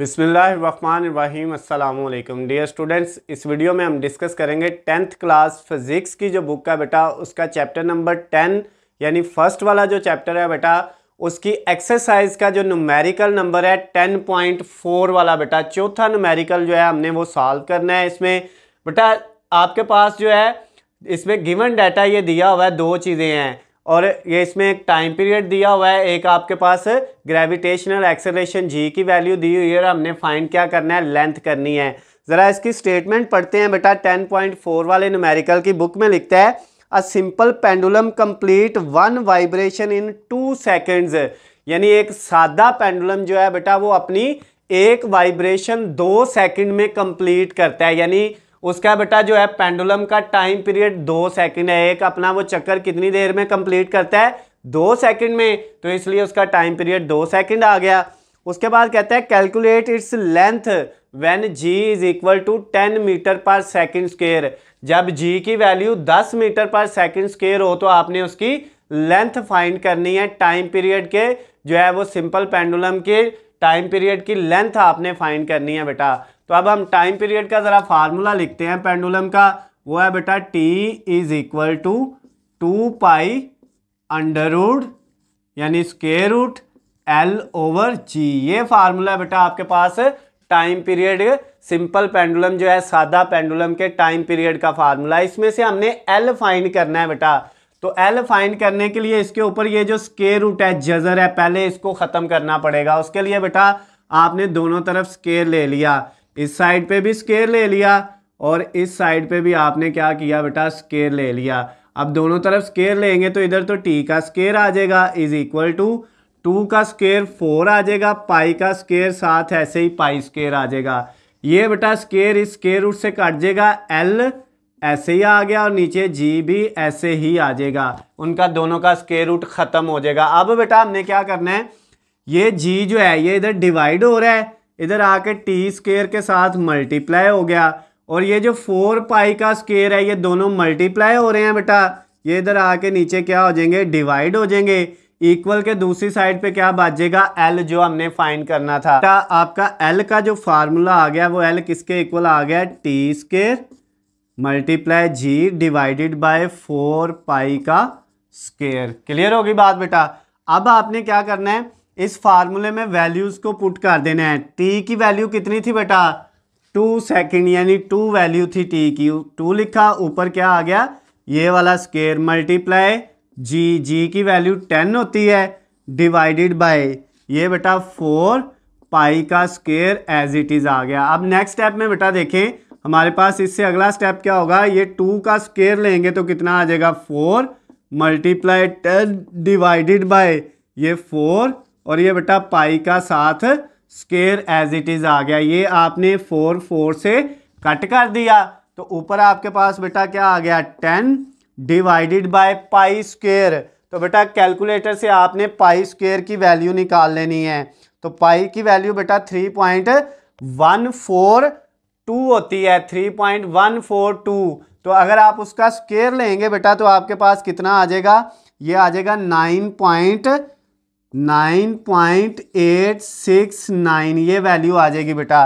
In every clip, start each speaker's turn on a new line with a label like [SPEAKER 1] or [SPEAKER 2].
[SPEAKER 1] बिसमीम अल्लाम dear students इस वीडियो में हम डिस्कस करेंगे टेंथ क्लास फिज़िक्स की जो बुक है बेटा उसका चैप्टर नंबर टेन यानी फर्स्ट वाला जो चैप्टर है बेटा उसकी एक्सरसाइज का जो नुमेरिकल नंबर है टेन पॉइंट फोर वाला बेटा चौथा नुमेरिकल जो है हमने वो सॉल्व करना है इसमें बेटा आपके पास जो है इसमें गिवन डाटा ये दिया हुआ है दो चीज़ें हैं और ये इसमें एक टाइम पीरियड दिया हुआ है एक आपके पास ग्रेविटेशनल एक्सेलेशन जी की वैल्यू दी हुई है और हमने फाइंड क्या करना है लेंथ करनी है ज़रा इसकी स्टेटमेंट पढ़ते हैं बेटा 10.4 वाले न्यूमेरिकल की बुक में लिखता है a simple pendulum complete one vibration in two seconds यानी एक सादा पेंडुलम जो है बेटा वो अपनी एक वाइब्रेशन दो सेकेंड में कंप्लीट करता है यानी उसका बेटा जो है पेंडुलम का टाइम पीरियड दो सेकंड है एक अपना वो चक्कर कितनी देर में कंप्लीट करता है दो सेकंड में तो इसलिए उसका टाइम पीरियड दो सेकंड आ गया उसके बाद कहता है calculate its length when ji is equal to ten metre पर सेकंड स्केयर जब जी की वैल्यू दस मीटर पर सेकंड स्केयर हो तो आपने उसकी लेंथ फाइंड करनी है टाइम पीरियड के जो है वो सिंपल पेंडुलम के टाइम पीरियड की लेंथ आपने फाइंड करनी है बेटा तो अब हम टाइम पीरियड का ज़रा फार्मूला लिखते हैं पेंडुलम का वो है बेटा T is equal to two pi under root यानी square root L over g ये फार्मूला है बेटा आपके पास टाइम पीरियड सिंपल पेंडुलम जो है सादा पेंडुलम के टाइम पीरियड का फार्मूला इसमें से हमने एल फाइंड करना है बेटा तो एल फाइंड करने के लिए इसके ऊपर ये जो स्केयर रूट है जजर है पहले इसको ख़त्म करना पड़ेगा उसके लिए बेटा आपने दोनों तरफ स्केयर ले लिया इस साइड पे भी स्केयर ले लिया और इस साइड पे भी आपने क्या किया बेटा स्केयर ले लिया अब दोनों तरफ स्केयर लेंगे तो इधर तो टी का स्केयर आ जाएगा इज इक्वल टू टू का स्केयर फोर आ जाएगा पाई का स्केयर साथ ऐसे ही पाई स्केयर आ जाएगा ये बेटा स्केयर इस स्केयर रूट से कट जाएगा एल ऐसे ही आ गया और नीचे जी भी ऐसे ही आ जाएगा उनका दोनों का स्केयर रूट ख़त्म हो जाएगा अब बेटा हमने क्या करना है ये जी जो है ये इधर डिवाइड हो रहा है इधर आके टी स्केयर के साथ मल्टीप्लाई हो गया और ये जो फोर पाई का स्केयर है ये दोनों मल्टीप्लाई हो रहे हैं बेटा ये इधर आके नीचे क्या हो जाएंगे डिवाइड हो जाएंगे इक्वल के दूसरी साइड पे क्या बाजेगा एल जो हमने फाइंड करना था बेटा आपका एल का जो फार्मूला आ गया वो एल किसके इक्वल आ गया T square multiply g divided by four pi का स्केयर क्लियर होगी बात बेटा अब आपने क्या करना है इस फार्मूले में वैल्यूज़ को पुट कर देना है टी की वैल्यू कितनी थी बेटा टू सेकेंड यानी टू वैल्यू थी टी की टू लिखा ऊपर क्या आ गया ये वाला स्केयर मल्टीप्लाई जी जी की वैल्यू टेन होती है डिवाइडेड बाय ये बेटा फोर पाई का स्केयर एज इट इज़ आ गया अब नेक्स्ट स्टेप में बेटा देखें हमारे पास इससे अगला स्टेप क्या होगा ये टू का स्केयर लेंगे तो कितना आ जाएगा four multiply ten divided by ये फोर और ये बेटा पाई का साथ स्केयर एज इट इज़ आ गया ये आपने फोर फोर से कट कर दिया तो ऊपर आपके पास बेटा क्या आ गया ten divided by pi square तो बेटा कैलकुलेटर से आपने पाई स्केयर की वैल्यू निकाल लेनी है तो पाई की वैल्यू बेटा three point one four two होती है three point one four two तो अगर आप उसका स्केयर लेंगे बेटा तो आपके पास कितना आ जाएगा ये आ जाएगा nine point nine point eight six nine ये वैल्यू आ जाएगी बेटा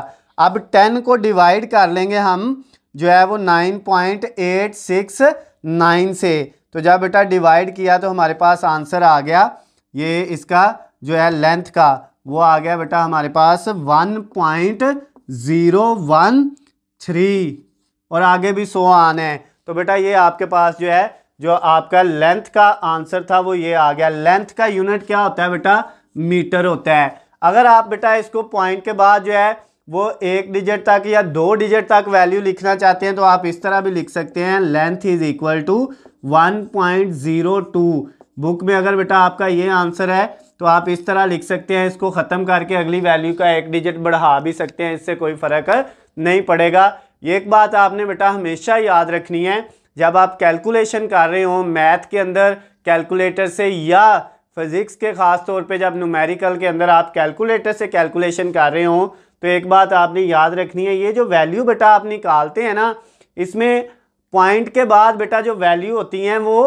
[SPEAKER 1] अब टेन को डिवाइड कर लेंगे हम जो है वो nine point eight six nine से तो जब बेटा डिवाइड किया तो हमारे पास आंसर आ गया ये इसका जो है लेंथ का वो आ गया बेटा हमारे पास one point zero one three और आगे भी सौ आने हैं तो बेटा ये आपके पास जो है जो आपका लेंथ का आंसर था वो ये आ गया लेंथ का यूनिट क्या होता है बेटा मीटर होता है अगर आप बेटा इसको पॉइंट के बाद जो है वो एक डिजिट तक या दो डिजिट तक वैल्यू लिखना चाहते हैं तो आप इस तरह भी लिख सकते हैं length is equal to 1.02 book में अगर बेटा आपका ये आंसर है तो आप इस तरह लिख सकते हैं इसको ख़त्म करके अगली वैल्यू का एक डिजिट बढ़ा भी सकते हैं इससे कोई फ़र्क नहीं पड़ेगा एक बात आपने बेटा हमेशा याद रखनी है जब आप कैलकुलेशन कर रहे हो मैथ के अंदर कैलकुलेटर से या फिज़िक्स के ख़ास तौर पे जब न्यूमेरिकल के अंदर आप कैलकुलेटर से कैलकुलेशन कर रहे हो तो एक बात आपने याद रखनी है ये जो वैल्यू बेटा आप निकालते हैं ना इसमें पॉइंट के बाद बेटा जो वैल्यू होती हैं वो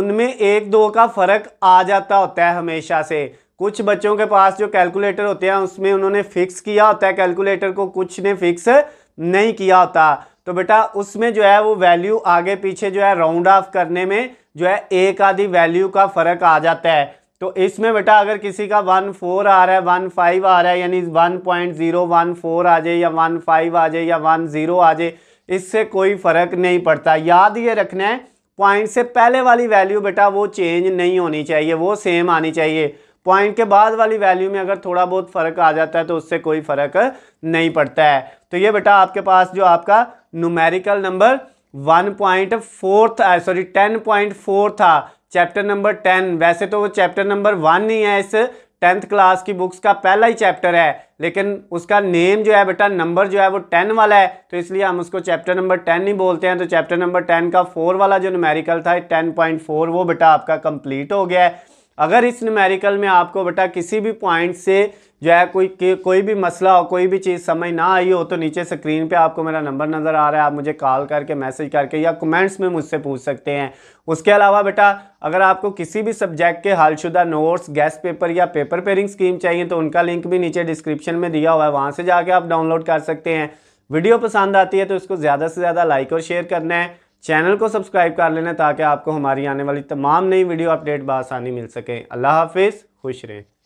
[SPEAKER 1] उनमें एक दो का फ़र्क आ जाता होता है हमेशा से कुछ बच्चों के पास जो कैलकुलेटर होते हैं उसमें उन्होंने फ़िक्स किया होता है कैलकुलेटर को कुछ ने फ़िक्स नहीं किया होता तो बेटा उसमें जो है वो वैल्यू आगे पीछे जो है राउंड ऑफ करने में जो है एक आधी वैल्यू का फ़र्क आ जाता है तो इसमें बेटा अगर किसी का वन फोर आ रहा है वन फाइव आ रहा है यानी one point zero one four आ जाए या वन फाइव आ जाए या वन ज़ीरो आ जाए इससे कोई फ़र्क नहीं पड़ता याद ये रखना है पॉइंट से पहले वाली वैल्यू बेटा वो चेंज नहीं होनी चाहिए वो सेम आनी चाहिए पॉइंट के बाद वाली वैल्यू में अगर थोड़ा बहुत फ़र्क आ जाता है तो उससे कोई फ़र्क नहीं पड़ता है तो ये बेटा आपके पास जो आपका numerical number one point four था सॉरी टेन पॉइंट फोर था चैप्टर नंबर टेन वैसे तो वो चैप्टर नंबर वन ही है इस टेंथ क्लास की बुक्स का पहला ही चैप्टर है लेकिन उसका नेम जो है बेटा नंबर जो है वो टेन वाला है तो इसलिए हम उसको चैप्टर नंबर टेन ही बोलते हैं तो चैप्टर नंबर टेन का फोर वाला जो न्यूमेरिकल था टेन पॉइंट फोर वो बेटा आपका कंप्लीट हो गया है अगर इस न्यूमेरिकल में आपको बेटा किसी भी पॉइंट से जो है कोई कोई भी मसला हो कोई भी चीज़ समझ ना आई हो तो नीचे स्क्रीन पे आपको मेरा नंबर नज़र आ रहा है आप मुझे कॉल करके मैसेज करके या कमेंट्स में मुझसे पूछ सकते हैं उसके अलावा बेटा अगर आपको किसी भी सब्जेक्ट के हालशुदा नोट्स गैस पेपर या पेपर पेयरिंग स्कीम चाहिए तो उनका लिंक भी नीचे डिस्क्रिप्शन में दिया हुआ है वहाँ से जाके आप डाउनलोड कर सकते हैं वीडियो पसंद आती है तो इसको ज़्यादा से ज़्यादा लाइक और शेयर करना है चैनल को सब्सक्राइब कर लेना ताकि आपको हमारी आने वाली तमाम नई वीडियो अपडेट बसानी मिल सके अल्लाह हाफिज़ खुश रहें